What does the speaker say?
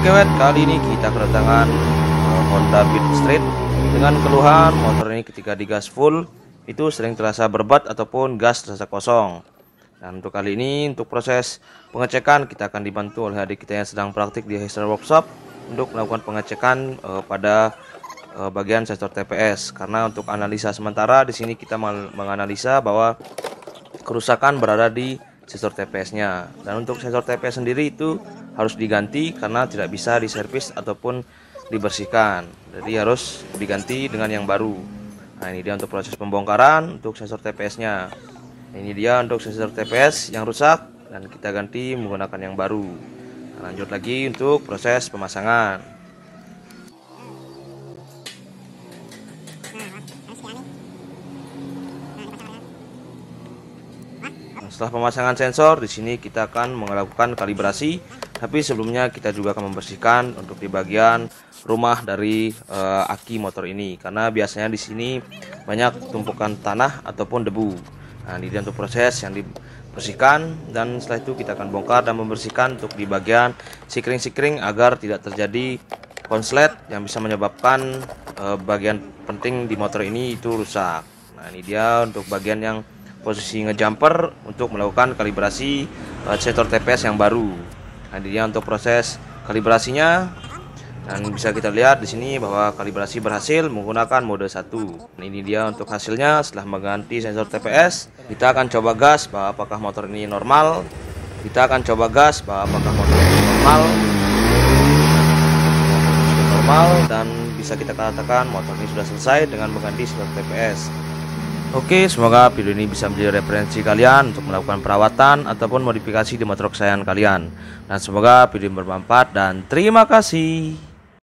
Oke wet, kali ini kita kedatangan eh, Honda Beat Street dengan keluhan motor ini ketika digas full itu sering terasa berbat ataupun gas terasa kosong. Dan untuk kali ini untuk proses pengecekan kita akan dibantu oleh adik kita yang sedang praktik di Hester Workshop untuk melakukan pengecekan uh, pada uh, bagian sensor TPS karena untuk analisa sementara di sini kita menganalisa bahwa kerusakan berada di sensor TPS-nya. Dan untuk sensor TPS sendiri itu harus diganti karena tidak bisa diservis ataupun dibersihkan. Jadi harus diganti dengan yang baru. Nah, ini dia untuk proses pembongkaran untuk sensor TPS-nya. Ini dia untuk sensor TPS yang rusak dan kita ganti menggunakan yang baru. Nah, lanjut lagi untuk proses pemasangan. Nah, Setelah pemasangan sensor, di sini kita akan melakukan kalibrasi, tapi sebelumnya kita juga akan membersihkan untuk di bagian rumah dari e, aki motor ini karena biasanya di sini banyak tumpukan tanah ataupun debu. Nah, ini untuk proses yang dibersihkan dan setelah itu kita akan bongkar dan membersihkan untuk di bagian sikring-sikring agar tidak terjadi konslet yang bisa menyebabkan e, bagian penting di motor ini itu rusak. Nah, ini dia untuk bagian yang posisi ngejumper untuk melakukan kalibrasi uh, eh, TPS yang baru. Nah, untuk proses kalibrasinya dan bisa kita lihat di sini bahwa kalibrasi berhasil menggunakan mode 1. Nah, ini dia untuk hasilnya setelah mengganti sensor TPS. Kita akan coba gas bahwa apakah motor ini normal. Kita akan coba gas bahwa apakah motor ini normal. Normal dan bisa kita katakan motor ini sudah selesai dengan mengganti sensor TPS. Oke, semoga video ini bisa menjadi referensi kalian untuk melakukan perawatan ataupun modifikasi di motor kesayangan kalian. Dan semoga video ini bermanfaat dan terima kasih.